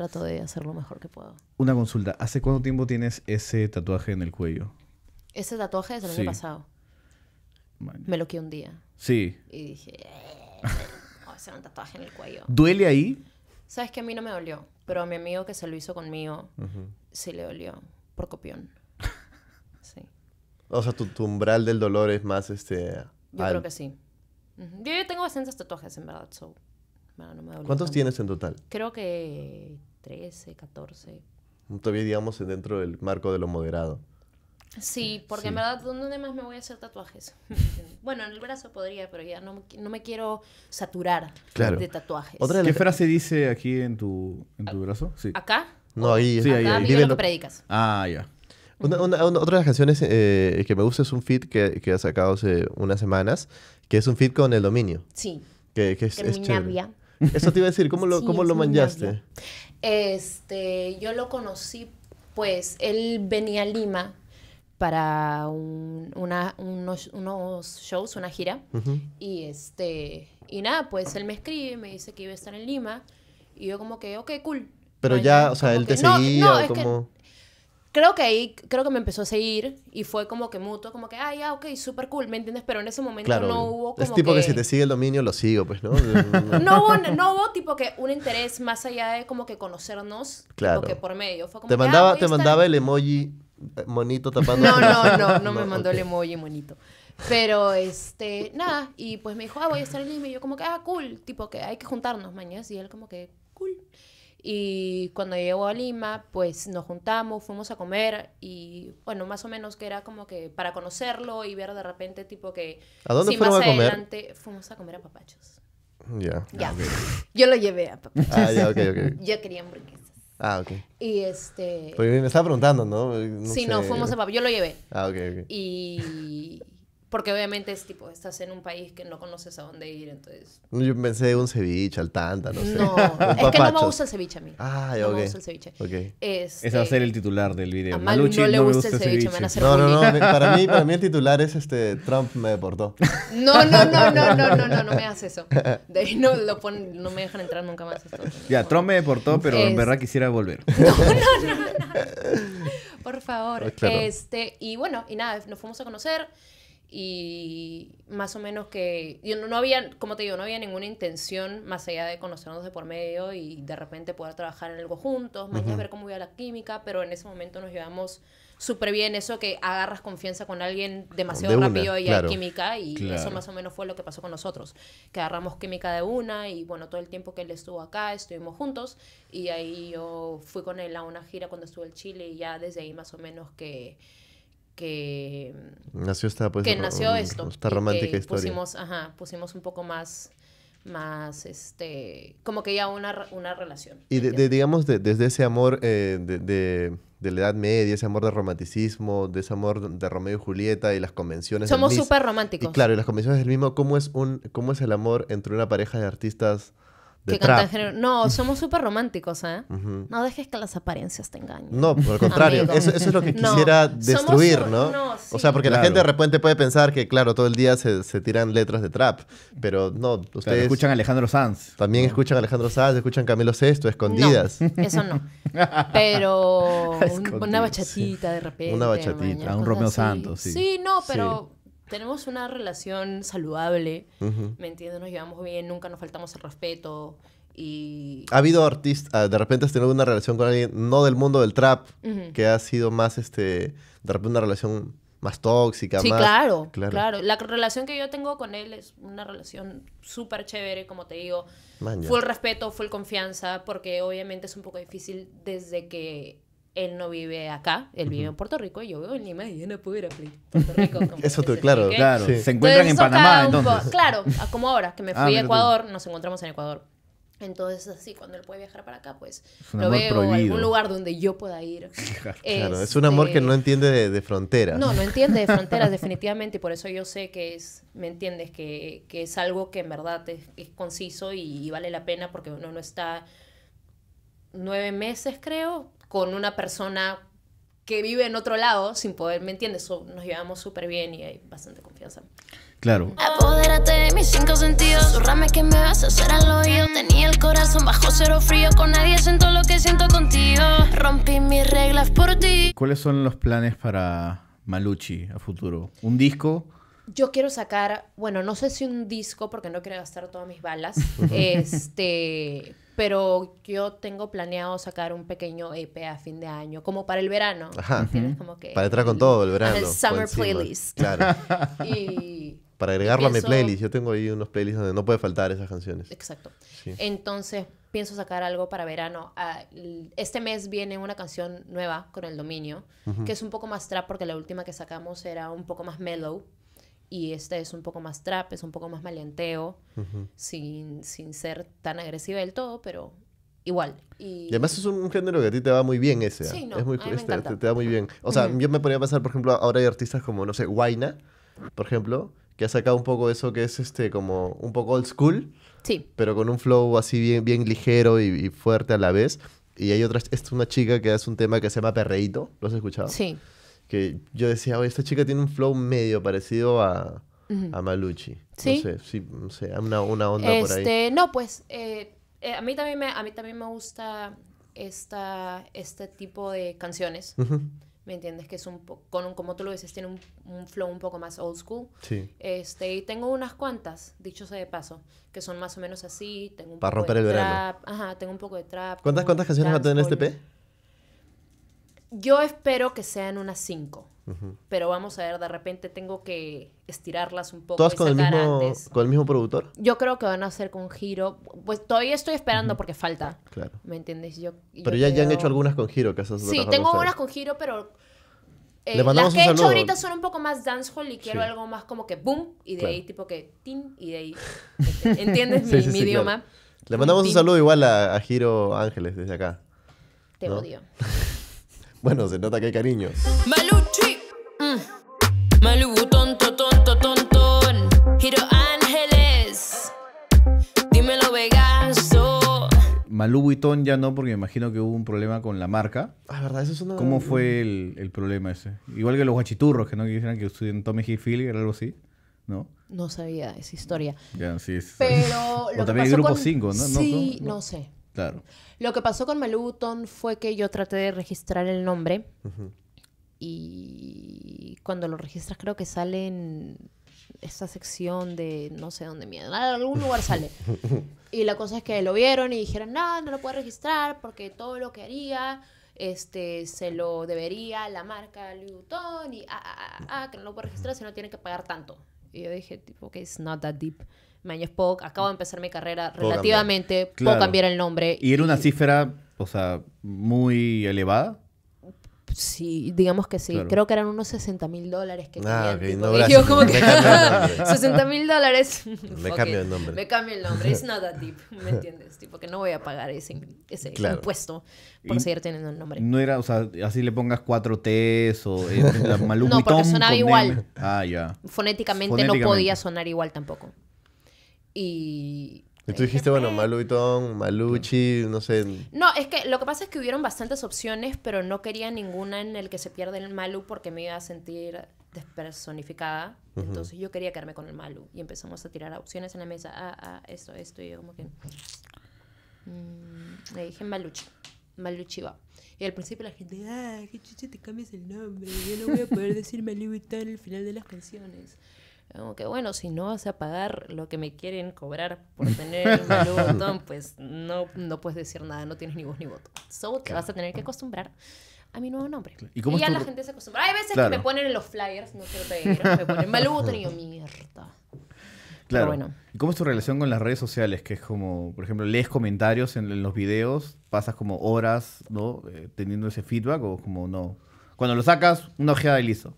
Trato, de, hacer lo mejor que puedo. Una consulta, ¿hace cuánto tiempo tienes ese tatuaje en el cuello? Ese tatuaje es el año pasado. Me lo quedé un día. Sí. Y dije, eh, Ese un tatuaje en el cuello. ¿Duele ahí? Sabes que a mí no me dolió, pero a mi amigo que se lo hizo conmigo sí le dolió por copión. sí. O sea, tu, umbral del dolor es más este. Yo creo que sí. Yo tengo bastantes tatuajes, en verdad. So, bueno, no me ¿Cuántos tienes en total? Creo que 13, 14. Todavía, digamos, dentro del marco de lo moderado. Sí, porque en verdad, ¿dónde más me voy a hacer tatuajes? bueno, en el brazo podría, pero ya no, no me quiero saturar de tatuajes. ¿Qué frase dice aquí en tu, brazo? Sí. ¿Acá? No, ahí. Sí, ahí, Ah, ya otra de las canciones eh, que me gusta es un feed que, que, ha sacado hace unas semanas, que es un feed con el dominio. Sí. Que, que es, Eso te iba a decir, ¿cómo lo, sí, cómo lo Este, yo lo conocí, pues, él venía a Lima para una, unos, shows, una gira. Y este, y nada, pues él me escribe, me dice que iba a estar en Lima. Y yo como que, ok, cool. Pero ya, o sea, él te seguía o como creo que ahí, creo que me empezó a seguir y fue como que mutuo, como que, ah, ya, ok, súper cool, ¿me entiendes? Pero en ese momento no hubo como Es tipo que... si te sigue el dominio, lo sigo, pues, ¿no? no, hubo, no hubo tipo que un interés más allá de como que conocernos, claro. que por medio. Fue como te ah, mandaba, te mandaba el emoji eh, monito tapando. No, no, no, no, me mandó el emoji monito. Pero, este, nada, y pues me dijo, ah, voy a estar en Lima, y yo como que, ah, cool, tipo que hay que juntarnos mañana, y él como que, y cuando llegó a Lima, pues nos juntamos, fuimos a comer y bueno, más o menos que era como que para conocerlo y ver de repente tipo que... ¿A dónde fuimos a comer? Adelante, fuimos a comer a papachos. Ya. Ya. Ah, yo lo llevé a papachos. Ah, ya, okay okay, ok, Yo quería hamburguesas. Ah, ok. Y este... Pues, me estaba preguntando, ¿no? sí, no, fuimos a papachos. Yo lo llevé. Ah, ok, ok. Y... Porque obviamente es tipo, estás en un país que no conoces a dónde ir, entonces. Yo pensé un ceviche, al tanta, no sé. No, es que no me gusta el ceviche a mí. Ah, ok. No me gusta el ceviche. Okay. Este, ese va a ser el titular del video. A Maluchi no le gusta, el ceviche, me van a hacer No, no, no, para mí, para mí el titular es este, Trump me deportó. No, no, no, no, no, no, no, no me hagas eso. De ahí no, lo ponen, no me dejan entrar nunca más. ya, Trump me deportó, pero en verdad quisiera volver. No, no, no, no. Por favor. Este, y bueno, y nada, nos fuimos a conocer y más o menos que yo no, como te digo, no había ninguna intención más allá de conocernos de por medio y de repente poder trabajar en algo juntos, más uh ver cómo iba la química, pero en ese momento nos llevamos súper bien eso que agarras confianza con alguien demasiado rápido y hay química y eso más o menos fue lo que pasó con nosotros, que agarramos química de una y bueno, todo el tiempo que él estuvo acá estuvimos juntos y ahí yo fui con él a una gira cuando estuve en Chile y ya desde ahí más o menos que que nació esta pues, nació esto esta romántica pusimos pusimos un poco más más este como que ya una, relación y de, digamos de, desde ese amor eh, de, la Edad Media ese amor de romanticismo de ese amor de Romeo y Julieta y las convenciones somos súper románticos claro y las convenciones del mismo cómo es un cómo es el amor entre una pareja de artistas que canta No, somos súper románticos, ¿eh? No dejes que las apariencias te engañen. No, por el contrario. Eso, es lo que quisiera destruir, ¿no? O sea, porque la gente de repente puede pensar que, claro, todo el día se, tiran letras de trap. Pero no, ustedes... escuchan a Alejandro Sanz. También escuchan a Alejandro Sanz, escuchan Camilo Sesto, escondidas. eso no. Pero una bachatita de repente. Una bachatita, un Romeo Santos, sí. Sí, no, pero tenemos una relación saludable, ¿me entiendes? Nos llevamos bien, nunca nos faltamos el respeto. Y... ¿Ha habido artistas, ah, de repente has tenido una relación con alguien, no del mundo del trap, que ha sido más, este, de repente una relación más tóxica? Sí, Claro, claro, claro, La relación que yo tengo con él es una relación súper chévere, como te digo. full Fue el respeto, fue confianza, porque obviamente es un poco difícil desde que él no vive acá, él vive en Puerto Rico, y yo vivo en Lima y yo no puedo ir a Puerto Rico. eso tú, claro, claro. Se encuentran en Panamá, entonces. Claro, como ahora, que me ah, fui a Ecuador, nos encontramos en Ecuador. Entonces, así, cuando él puede viajar para acá, pues lo veo en algún lugar donde yo pueda ir. Claro, es, un amor que este, no entiende de, fronteras. No, no entiende de fronteras, definitivamente, y por eso yo sé que es, ¿me entiendes? Que, es algo que en verdad es, conciso y, y, vale la pena porque uno no está nueve meses, creo, con una persona que vive en otro lado sin poder, ¿me entiendes? nos llevamos súper bien y hay bastante confianza. Claro. Apodérate de mis cinco sentidos, que me vas a hacer al oído. Tenía el corazón bajo cero frío, con nadie siento lo que siento contigo. Rompí mis reglas por ti. ¿Cuáles son los planes para Malucci a futuro? ¿Un disco? Yo quiero sacar, bueno, no sé si un disco porque no quiero gastar todas mis balas, este, pero yo tengo planeado sacar un pequeño EP a fin de año, como para el verano. Ajá. para entrar con todo el verano. El summer playlist. Claro. y para agregarlo a mi playlist. Yo tengo ahí unos playlists donde no puede faltar esas canciones. Exacto. Entonces, pienso sacar algo para verano. Ah, este mes viene una canción nueva con el dominio, que es un poco más trap porque la última que sacamos era un poco más mellow y este es un poco más trap, es un poco más malienteo sin, sin ser tan agresiva del todo, pero igual. Y... además es un, género que a ti te va muy bien ese. ¿ah? Sí, no, es muy este, te, te, va muy bien. O sea, yo me ponía a pensar, por ejemplo, ahora hay artistas como, no sé, Waina, por ejemplo, que ha sacado un poco eso que es este como un poco old school. Sí. Pero con un flow así bien, bien ligero y, fuerte a la vez. Y hay otra, es una chica que hace un tema que se llama Perreito, ¿Lo has escuchado? Sí que yo decía, oye, esta chica tiene un flow medio parecido a, a Malucci. ¿Sí? No sé, sí, no sé, una, una onda por ahí. Este, no, pues eh, eh, a, mí también me, a mí también me gusta esta, este tipo de canciones. ¿Me entiendes? Que es un con como tú lo dices, tiene un, un, flow un poco más old school. Sí. Este, y tengo unas cuantas, dicho sea de paso, que son más o menos así. Tengo un Para poco romper de el trap, verano. Ajá, tengo un poco de trap. ¿Cuántas, cuántas canciones va a tener este P? Yo espero que sean unas cinco. Pero vamos a ver, de repente tengo que estirarlas un poco. ¿Todas con, el mismo, con el mismo productor? Yo creo que van a ser con Giro. Pues todavía estoy esperando porque falta. Claro. ¿Me entiendes? Yo, pero ya, ya han hecho algunas con Giro, que Sí, tengo unas con Giro, pero eh, las que he hecho ahorita son un poco más dancehall y quiero algo más como que boom y de ahí tipo que tin y de ahí. ¿Entiendes mi, idioma? Le mandamos un, saludo igual a, Giro Ángeles desde acá. Te odio. Bueno, se nota que hay cariño. Maluchi. malu tonto, tonto, Giro Ángeles. Dímelo, Vegaso. Malu y ya no, porque me imagino que hubo un problema con la marca. Ah, verdad, eso es una... ¿Cómo fue el, el problema ese? Igual que los guachiturros, que no quisieran que estudien Tommy Hilfiger o algo así, ¿no? No sabía esa historia. Ya, sí. Pero también grupo 5, ¿no? Sí, no sé. Claro. Lo que pasó con Meluton fue que yo traté de registrar el nombre. Y cuando lo registras, creo que sale en esta sección de no sé dónde en algún lugar sale. y la cosa es que lo vieron y dijeron, no, no lo puedo registrar porque todo lo que haría este, se lo debería la marca Louis y ah, ah, ah, ah, que no lo puedo registrar, si no tienen que pagar tanto. Y yo dije, tipo, que it's not that deep me años poco, acabo de empezar mi carrera relativamente, puedo cambiar el nombre. ¿Y, era una cifra, o sea, muy elevada? Sí, digamos que sí. Creo que eran unos 60 mil dólares que ah, me okay. no, como 60 mil dólares. Me cambio el nombre. Me cambio el nombre. Es nada, deep, ¿me entiendes? Tipo que no voy a pagar ese, ese impuesto por seguir teniendo el nombre. No era, o sea, así le pongas cuatro T's o eh, la No, porque sonaba igual. Ah, ya. Fonéticamente, no podía sonar igual tampoco. Y tú dijiste, bueno, Malu y Maluchi, no sé. No, es que lo que pasa es que hubieron bastantes opciones, pero no quería ninguna en el que se pierda el Malu porque me iba a sentir despersonificada. Entonces yo quería quedarme con el Malu. Y empezamos a tirar opciones en la mesa. Ah, ah, esto, esto. Y yo como que... Mm, le dije Maluchi. Maluchi va. Y al principio la gente, ah, qué chiche, te cambias el nombre. Yo no voy a poder decir Malu y al final de las canciones. Como que bueno, si no vas a pagar lo que me quieren cobrar por tener un malubotón, pues no, no puedes decir nada, no tienes ni voz ni voto. So te vas a tener que acostumbrar a mi nuevo nombre. Y, ya la gente se acostumbra. Hay veces que me ponen en los flyers, no quiero pedir, me ponen malubotón y yo, mierda. Claro. ¿Y cómo es tu relación con las redes sociales? Que es como, por ejemplo, lees comentarios en, los videos, pasas como horas, ¿no? Eh, teniendo ese feedback o como no. Cuando lo sacas, una ojeada y listo.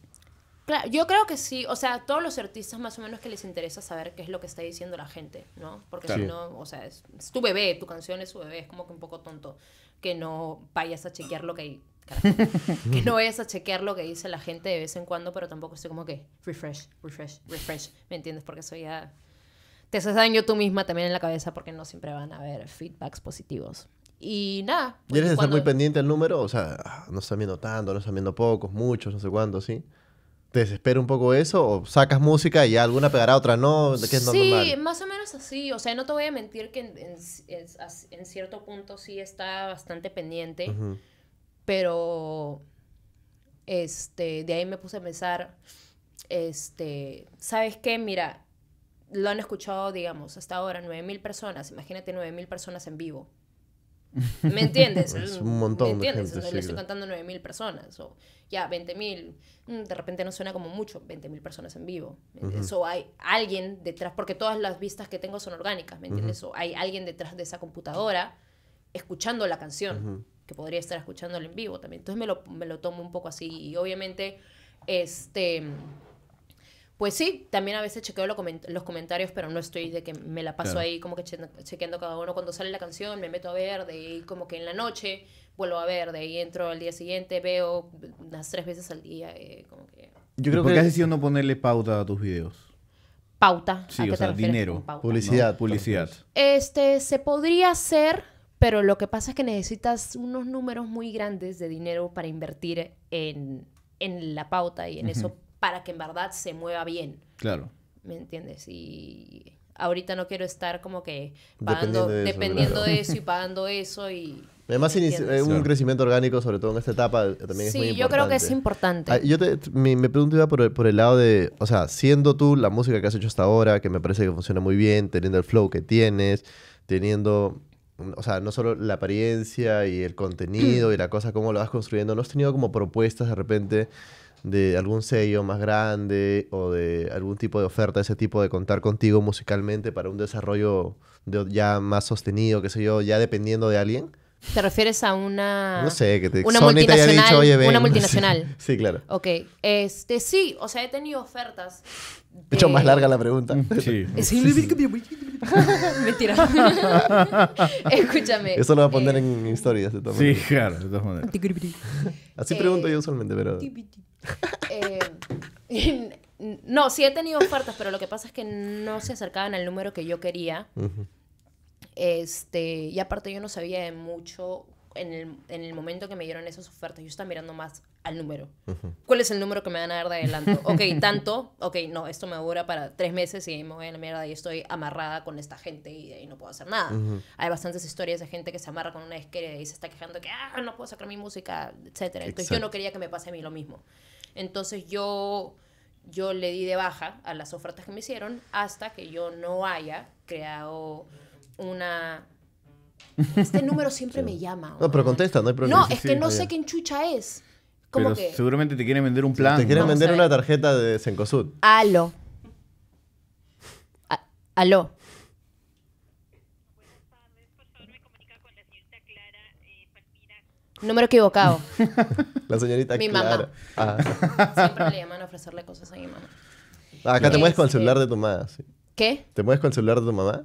Claro, yo creo que sí, o sea, todos los artistas más o menos que les interesa saber qué es lo que está diciendo la gente, ¿no? Porque si no, o sea, es, tu bebé, tu canción es su bebé, es como que un poco tonto que no vayas a chequear lo que hay. que no vayas a chequear lo que dice la gente de vez en cuando, pero tampoco estoy como que refresh, refresh, refresh, ¿me entiendes? Porque eso ya te haces daño tú misma también en la cabeza porque no siempre van a haber feedbacks positivos. Y nada. tienes pues, estar muy pendiente al número? O sea, ah, no están viendo tanto, no están viendo pocos, muchos, no sé cuántos, ¿sí? te desespera un poco eso? ¿O sacas música y alguna pegará, otra no? sí, más o menos así. O sea, no te voy a mentir que en, cierto punto sí está bastante pendiente. Pero este, de ahí me puse a pensar, este, ¿sabes qué? Mira, lo han escuchado, digamos, hasta ahora 9.000 personas. Imagínate 9.000 personas en vivo. ¿Me entiendes? Mm, un montón. De gente, le estoy cantando a 9.000 personas. O ya, 20.000. Mm, de repente no suena como mucho, 20.000 personas en vivo. ¿me O hay alguien detrás, porque todas las vistas que tengo son orgánicas, ¿me entiendes? hay alguien detrás de esa computadora escuchando la canción, que podría estar escuchándola en vivo también. Entonces me lo, me lo tomo un poco así. Y obviamente, este pues sí, también a veces chequeo los comentarios, pero no estoy de que me la paso ahí como que chequeando cada uno. Cuando sale la canción, me meto a ver, de ahí como que en la noche vuelvo a ver, de ahí entro al día siguiente, veo unas tres veces al día. Eh, como que... Yo creo ¿Por qué has decidido no ponerle pauta a tus videos? Pauta. Sí, o sea, dinero. Publicidad, publicidad. Este, se podría hacer, pero lo que pasa es que necesitas unos números muy grandes de dinero para invertir en, la pauta y en eso para que en verdad se mueva bien. Claro. ¿Me entiendes? Y ahorita no quiero estar como que pagando, dependiendo de eso, de eso y pagando eso y... Además, un crecimiento orgánico, sobre todo en esta etapa, también sí, es muy importante. Sí, yo creo que es importante. Ah, yo te, me, pregunto iba por, por, el lado de, o sea, siendo tú la música que has hecho hasta ahora, que me parece que funciona muy bien, teniendo el flow que tienes, teniendo, mm, o sea, no solo la apariencia y el contenido y la cosa, cómo lo vas construyendo, ¿no has tenido como propuestas de repente? de algún sello más grande o de algún tipo de oferta, ese tipo de contar contigo musicalmente para un desarrollo de, ya más sostenido, qué sé yo, ya dependiendo de alguien? ¿Te refieres a una. No sé, que te Una multinacional. dicho, Oye, Una multinacional. Sí, claro. Ok. Este, sí, o sea, he tenido ofertas. De... hecho, más larga la pregunta. Mm. Sí. Mentira. Escúchame. Eso lo voy a poner eh, en historias de todas maneras. Sí, claro, de Así pregunto eh, yo usualmente, pero. eh... no, sí he tenido ofertas, pero lo que pasa es que no se acercaban al número que yo quería. Este, y aparte yo no sabía de mucho en el, en momento que me dieron esas ofertas. Yo estaba mirando más al número. ¿Cuál es el número que me van a dar de adelanto? ok, tanto. Ok, no, esto me dura para tres meses y me voy a la mierda y estoy amarrada con esta gente y no puedo hacer nada. Hay bastantes historias de gente que se amarra con una esquera y se está quejando que ah, no puedo sacar mi música, etcétera. Entonces yo no quería que me pase a mí lo mismo. Entonces yo yo le di de baja a las ofertas que me hicieron hasta que yo no haya creado una... Este número siempre me llama. No, pero contesta, no hay problema. No, es que no sé quién chucha es. seguramente te quieren vender un plan. Te quieren vender una tarjeta de Sencosud. Aló. aló. Número equivocado. la señorita Mi Clara. mamá. Ah. Siempre le llaman a ofrecerle cosas a mi mamá. acá te este, mueves con el celular de tu mamá. ¿Qué? ¿Te mueves con el celular de tu mamá?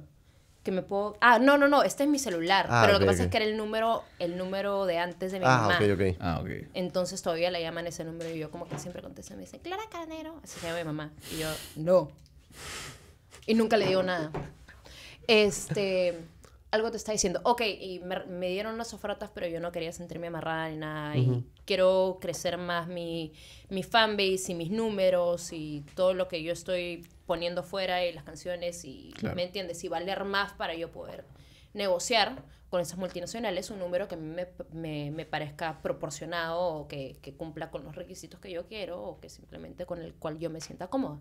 que me puedo... Ah, no, no, no, este es mi celular. Ah, pero lo que pasa es que era el número, el número de antes de mi ah, mamá. Ah, ok, ok. Ah, Entonces todavía le llaman ese número y yo como que siempre contesto. Me dicen, Clara Carnero. Así se llama mi mamá. Y yo, no. Y nunca le digo nada. Este... Algo te está diciendo, ok, y me, dieron unas ofertas, pero yo no quería sentirme amarrada ni nada, y quiero crecer más mi, mi fanbase y mis números y todo lo que yo estoy poniendo fuera eh, las canciones y, ¿me entiendes? Y valer más para yo poder negociar con esas multinacionales un número que me, me, me parezca proporcionado o que, cumpla con los requisitos que yo quiero o que simplemente con el cual yo me sienta cómodo.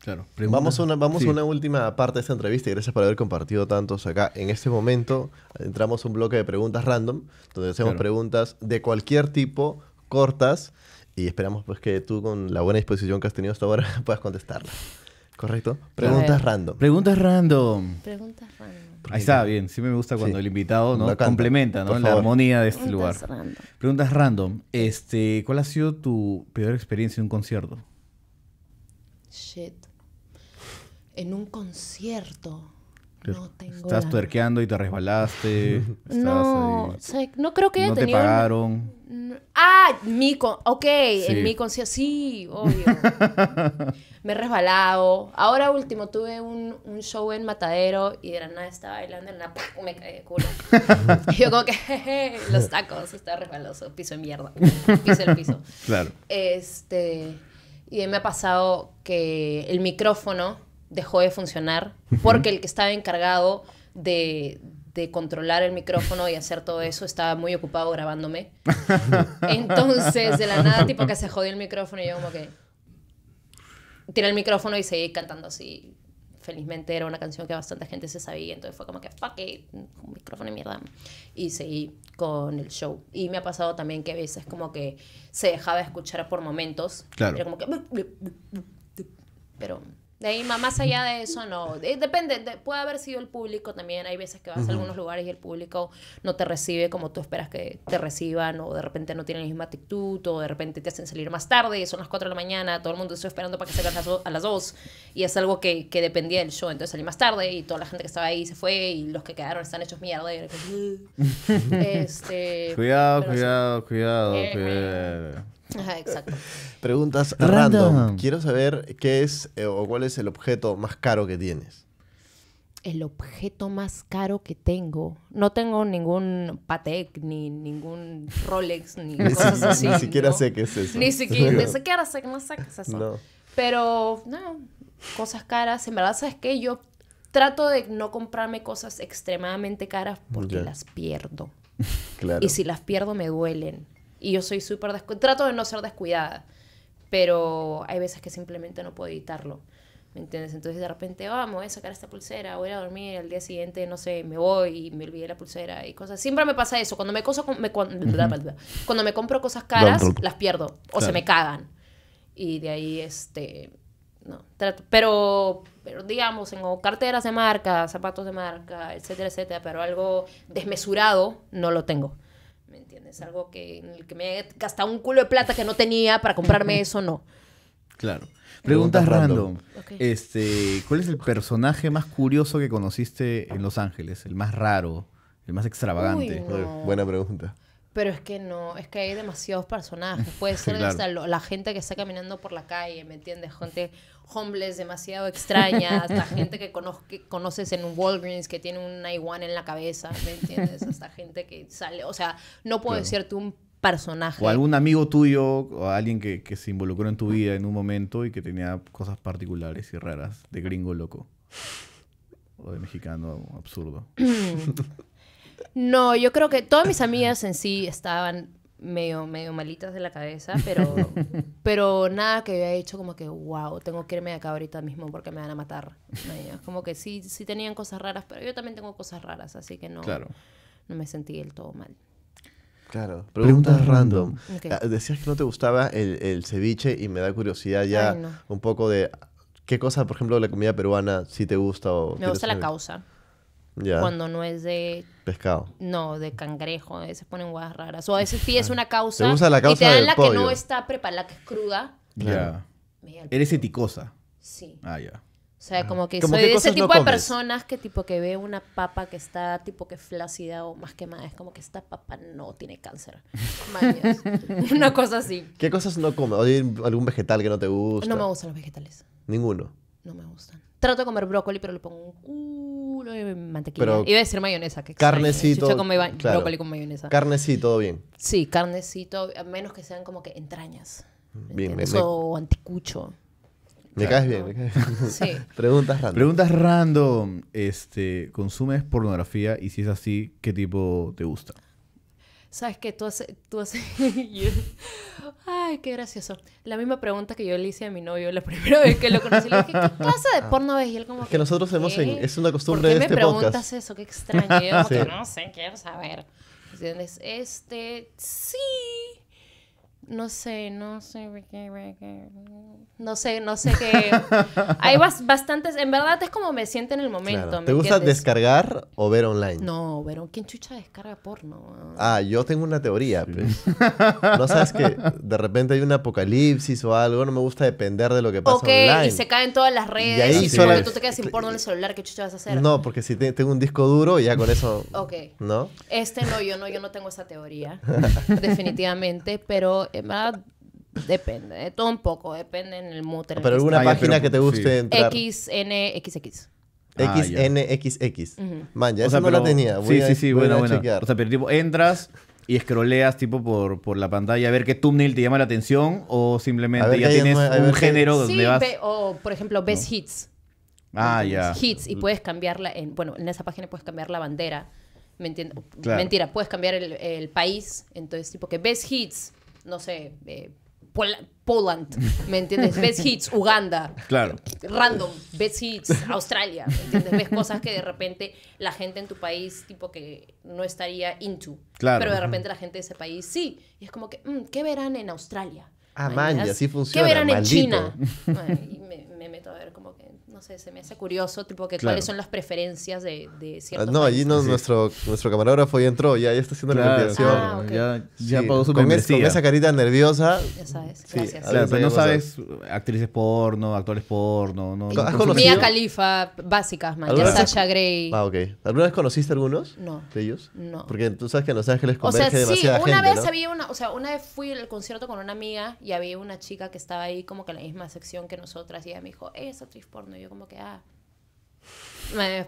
Claro. Vamos, a una, vamos una última parte de esta entrevista y gracias por haber compartido tantos acá. En este momento eh, entramos un bloque de preguntas random, donde hacemos preguntas de cualquier tipo, cortas, y esperamos pues que tú con la buena disposición que has tenido hasta ahora puedas contestarlas. Correcto. Preguntas random. Preguntas random. Preguntas random. Ahí está, bien. Siempre me gusta cuando el invitado ¿no? complementa ¿no? la armonía de este lugar. Preguntas random. Este, ¿Cuál ha sido tu peor experiencia en un concierto? Shit. En un concierto estás tuerqueando y te resbalaste. no, no creo que no Te pagaron. Ah, mi con... Ok, en mi conciencia. Sí, obvio. Me he resbalado. Ahora último tuve un, un, show en Matadero y de nada estaba bailando en la me caí de culo. y yo como que los tacos, está resbaloso, piso de mierda. Piso el piso. Claro. Este. Y me ha pasado que el micrófono dejó de funcionar porque el que estaba encargado de, de controlar el micrófono y hacer todo eso estaba muy ocupado grabándome. Entonces, de la nada, tipo que se jodió el micrófono y yo como que tiré el micrófono y seguí cantando así. Felizmente era una canción que bastante gente se sabía, entonces fue como que, fuck it, un micrófono de mierda. Y seguí con el show. Y me ha pasado también que a veces como que se dejaba escuchar por momentos. Claro. Era como que... Pero de ahí, más allá de eso, no. Eh, depende, puede haber sido el público también. Hay veces que vas a algunos lugares y el público no te recibe como tú esperas que te reciban, o de repente no tienen la misma actitud, o de repente te hacen salir más tarde, y son las 4 de la mañana, todo el mundo está esperando para que salgas a las 2, y es algo que, que dependía del show. Entonces salí más tarde y toda la gente que estaba ahí se fue, y los que quedaron están hechos mierda. Y este, cuidado, cuidado, eh, cuidado. Eh exacto. Preguntas random. Quiero saber qué es eh, o cuál es el objeto más caro que tienes. El objeto más caro que tengo. No tengo ningún Patek, ni ningún Rolex, ni, cosas así. Ni siquiera sé qué es eso. Ni siquiera, sé ni siquiera sé, no sé qué es eso. Pero, no, cosas caras. En verdad, ¿sabes que Yo trato de no comprarme cosas extremadamente caras porque las pierdo. Y si las pierdo, me duelen. Y yo soy súper descuidada. Trato de no ser descuidada, pero hay veces que simplemente no puedo evitarlo. ¿Me entiendes? Entonces de repente, vamos, ah, voy a sacar esta pulsera, voy a dormir, al día siguiente, no sé, me voy y me olvidé la pulsera y cosas. Siempre me pasa eso. Cuando me, coso, me, cuando, me compro cosas caras, las pierdo o se me cagan. Y de ahí, este, no, trato. Pero, pero digamos, en carteras de marca, zapatos de marca, etcétera, etcétera, pero algo desmesurado no lo tengo entiendes? Algo que, en el que me he gastado un culo de plata que no tenía para comprarme eso, no. Claro. Preguntas, random. Este, ¿cuál es el personaje más curioso que conociste en Los Ángeles? El más raro, el más extravagante. Buena pregunta. Pero es que no, es que hay demasiados personajes. Puede ser hasta la gente que está caminando por la calle, ¿me entiendes? Gente homeless, demasiado extraña, hasta gente que, conoces en un Walgreens que tiene un iguana en la cabeza, ¿me entiendes? Hasta gente que sale, o sea, no puedo decirte un personaje. O algún amigo tuyo, o alguien que, que se involucró en tu vida en un momento y que tenía cosas particulares y raras, de gringo loco. O de mexicano absurdo. No, yo creo que todas mis amigas en sí estaban medio, medio malitas de la cabeza, pero, pero nada que había hecho como que, wow, tengo que irme de acá ahorita mismo porque me van a matar. Como que sí, sí tenían cosas raras, pero yo también tengo cosas raras, así que no, no me sentí del todo mal. Claro, preguntas, random. Ah, decías que no te gustaba el, ceviche y me da curiosidad ya un poco de qué cosa, por ejemplo, la comida peruana si te gusta o... Me gusta la causa cuando no es de... Pescado. No, de cangrejo, eh, se ponen huevas raras. O a veces es una causa, la y te dan la que no está preparada, que es cruda. Ya. Eres eticosa. Sí. Ah, ya. O sea, como que soy de ese tipo de personas que tipo que ve una papa que está tipo que flácida o más quemada. Es como que esta papa no tiene cáncer. una cosa así. ¿Qué cosas no comes? ¿Algún vegetal que no te gusta? No me gustan los vegetales. ¿Ninguno? No me gustan. Trato de comer brócoli, pero le pongo un culo de mantequilla. Iba a decir mayonesa. Que carnecito. Yo con brócoli con mayonesa. Carnecito, bien. Sí, carnecito, a menos que sean como que entrañas. Bien, Eso, anticucho. Me caes bien, me caes bien. Sí. Preguntas random. Preguntas random. Este, ¿Consumes pornografía? Y si es así, ¿qué tipo te gusta? ¿sabes qué? Tú haces... Tú haces... Ay, qué gracioso. La misma pregunta que yo le hice a mi novio la primera vez que lo conocí. Le dije, ¿qué clase de ah. porno ves? Y él como... que que nosotros hacemos en... Es una costumbre de este podcast. ¿Por qué me este preguntas eso? Qué extraño. Yo no sé, quiero saber. ¿Entiendes? Este... Sí no sé, no sé, no sé, no sé qué. Hay bastantes, en verdad es como me siento en el momento. ¿Te gusta descargar o ver online? No, pero ¿quién chucha descarga porno? Ah, yo tengo una teoría. Pues. no sabes que de repente hay un apocalipsis o algo, no me gusta depender de lo que pasa okay, online. y se caen todas las redes y, ahí solo... tú te quedas sin porno en el celular, ¿qué chucha vas a hacer? No, porque si tengo un disco duro, ya con eso. ok. ¿No? Este no, yo no, yo no tengo esa teoría. definitivamente, pero depende, todo un poco, depende en el mood. pero alguna página que te guste entrar. XNXX. XNXX. Ah, Man, no la tenía. sí, sí, sí, bueno, bueno. O sea, pero tipo, entras y escroleas tipo por, por la pantalla a ver qué thumbnail te llama la atención o simplemente ya tienes un género donde o, por ejemplo, Best Hits. Ah, ya. Hits y puedes cambiarla en... Bueno, en esa página puedes cambiar la bandera. Mentira, puedes cambiar el, el país. Entonces, tipo que Best Hits no sé, eh, Poland, ¿me entiendes? best hits, Uganda. Claro. Random, best hits, Australia, ¿me entiendes? Ves cosas que de repente la gente en tu país, tipo que no estaría into. Claro. Pero de repente la gente de ese país sí. Y es como que, mm, ¿qué verán en Australia? Ah, man, así funciona. ¿Qué verán en China? me, me meto a ver como que no sé, se me hace curioso, tipo, que cuáles son las preferencias de, de ah, ciertos No, allí no, nuestro, nuestro camarógrafo ya entró, ya, está haciendo la investigación. Ah, ya, ya sí, pagó su con, esa carita nerviosa. Ya sabes, gracias. pero no sabes actrices porno, actores porno. No, ¿Has no conocido? Mía Califa, básicas, man. Ya Sasha Grey. Ah, ok. ¿Alguna vez conociste algunos? No. ¿De ellos? No. Porque tú sabes que en Los Ángeles converge o sea, sí, una vez ¿no? había una, o sea, una vez fui al concierto con una amiga y había una chica que estaba ahí como que en la misma sección que nosotras y ella me dijo, es actriz porno. yo, como que, ah,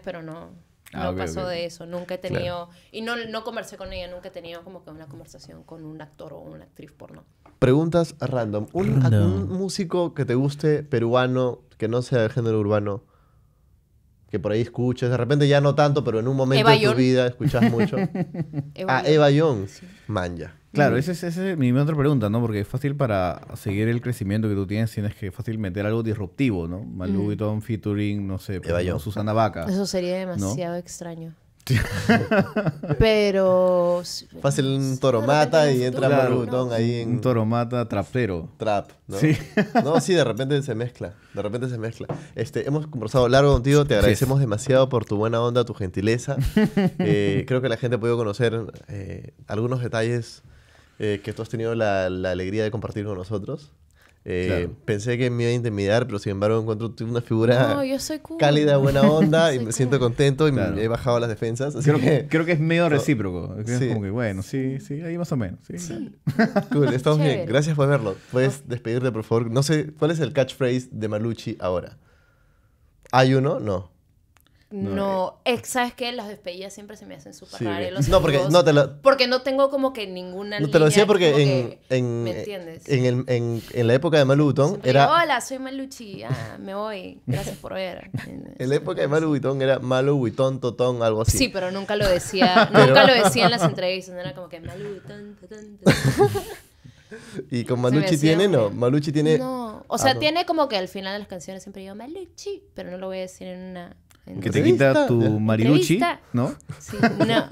pero no. Ah, no pasó de eso, nunca he tenido, y no, no conversé con ella, nunca he tenido como que una conversación con un actor o una actriz por no Preguntas random. ¿Un, músico que te guste, peruano, que no sea de género urbano, que por ahí escuches, de repente ya no tanto, pero en un momento de tu vida escuchas mucho? Ah, Eva Eva Young, manja. Claro, esa es, mi otra pregunta, ¿no? Porque es fácil para seguir el crecimiento que tú tienes, tienes que fácil meter algo disruptivo, ¿no? Malú y Tom featuring, no sé, Susana Vaca. Eso sería demasiado extraño. pero fácil un toromata y entra claro, ahí en un toromata trapero trap ¿no? sí no sí de repente se mezcla de repente se mezcla este hemos conversado largo contigo te agradecemos demasiado por tu buena onda tu gentileza eh, creo que la gente ha podido conocer eh, algunos detalles eh, que tú has tenido la, la, alegría de compartir con nosotros. Eh, pensé que me iba a intimidar, pero sin embargo encuentro una figura cálida, buena onda y me siento contento y me he bajado las defensas. creo, que, creo que es medio recíproco. Sí. como que bueno, sí, sí, ahí más o menos. Sí, Cool, estamos bien. Gracias por verlo. Puedes despedirte, por favor. No sé, ¿cuál es el catchphrase de Malucci ahora? ¿Hay uno? No. No, eh, eh, ¿sabes qué? Las despedidas siempre se me hacen súper raras. no, porque no, te lo, porque no tengo como que ninguna. No te lo decía porque en, en, ¿me entiendes? En, el, en, en, la época de malutón era. Hola, soy Maluchi, ah, me voy, gracias por ver. en la época de malutón era malutón Totón, algo así. Sí, pero nunca lo decía, nunca lo decía en las entrevistas, era como que malutón Totón, Totón. Y con Maluchi tiene, no. Maluchi tiene. No, o ah, sea, tiene como que al final de las canciones siempre digo Maluchi, pero no lo voy a decir en una que te quita tu mariluchi, ¿no? Sí, no,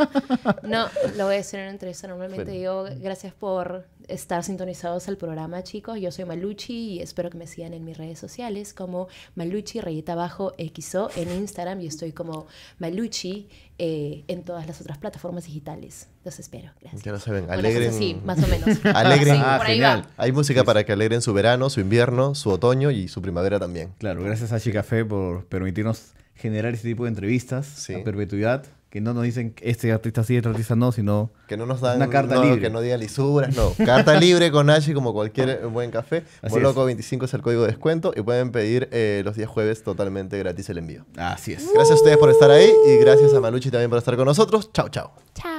no, lo voy a decir en una entrevista. Normalmente digo gracias por estar sintonizados al programa, chicos. Yo soy Maluchi y espero que me sigan en mis redes sociales como Maluchi, rayita abajo, XO en Instagram y estoy como Maluchi eh, en todas las otras plataformas digitales. Los espero. Gracias. que no saben, alegren. Sí, más o menos. alegren. ah, genial. Hay música para que alegren su verano, su invierno, su otoño y su primavera también. Claro, gracias a Chicafé por permitirnos generar ese tipo de entrevistas a perpetuidad que no nos dicen este artista sí, este artista no, sino que no nos dan una carta libre. que no diga lisuras, no, carta libre con H como cualquier eh, buen café. loco, 25 es el código de descuento y pueden pedir eh, los días jueves totalmente gratis el envío. Así es. Gracias a ustedes por estar ahí y gracias a Maluchi también por estar con nosotros. Chau, chao. Chao.